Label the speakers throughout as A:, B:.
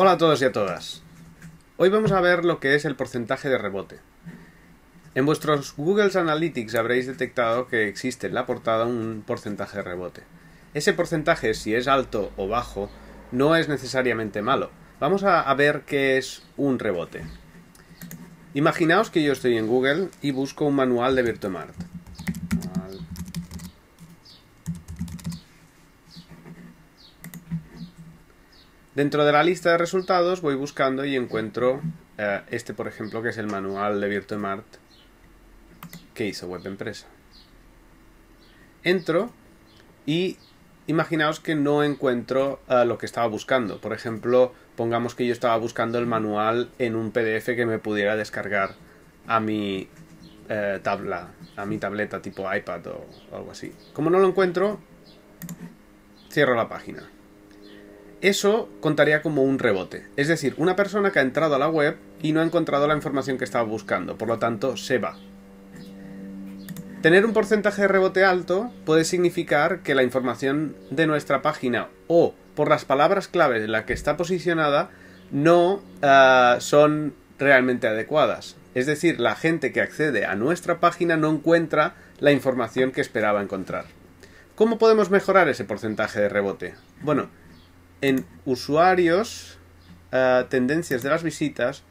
A: Hola a todos y a todas. Hoy vamos a ver lo que es el porcentaje de rebote. En vuestros Google Analytics habréis detectado que existe en la portada un porcentaje de rebote. Ese porcentaje, si es alto o bajo, no es necesariamente malo. Vamos a, ver qué es un rebote. Imaginaos que yo estoy en Google y busco un manual de Virtuemart. Dentro de la lista de resultados voy buscando y encuentro eh, este, por ejemplo, que es el manual de Virtuemart que hizo Web Empresa. Entro y imaginaos que no encuentro eh, lo que estaba buscando. Por ejemplo, pongamos que yo estaba buscando el manual en un PDF que me pudiera descargar a mi eh, tabla, a mi tableta tipo iPad o algo así. Como no lo encuentro, cierro la página eso contaría como un rebote. Es decir, una persona que ha entrado a la web y no ha encontrado la información que estaba buscando, por lo tanto, se va. Tener un porcentaje de rebote alto puede significar que la información de nuestra página o por las palabras clave en la que está posicionada no ah, son realmente adecuadas. Es decir, la gente que accede a nuestra página no encuentra la información que esperaba encontrar. ¿Cómo podemos mejorar ese porcentaje de rebote? Bueno, en usuarios, eh, tendencias de las visitas,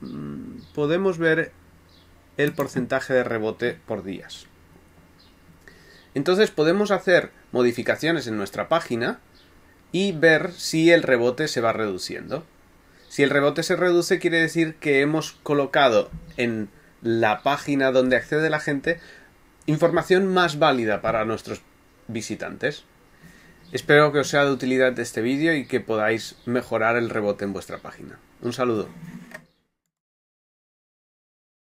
A: mm, podemos ver el porcentaje de rebote por días. Entonces podemos hacer modificaciones en nuestra página y ver si el rebote se va reduciendo. Si el rebote se reduce quiere decir que hemos colocado en la página donde accede la gente información más válida para nuestros visitantes. Espero que os sea de utilidad este vídeo y que podáis mejorar el rebote en vuestra página. Un saludo.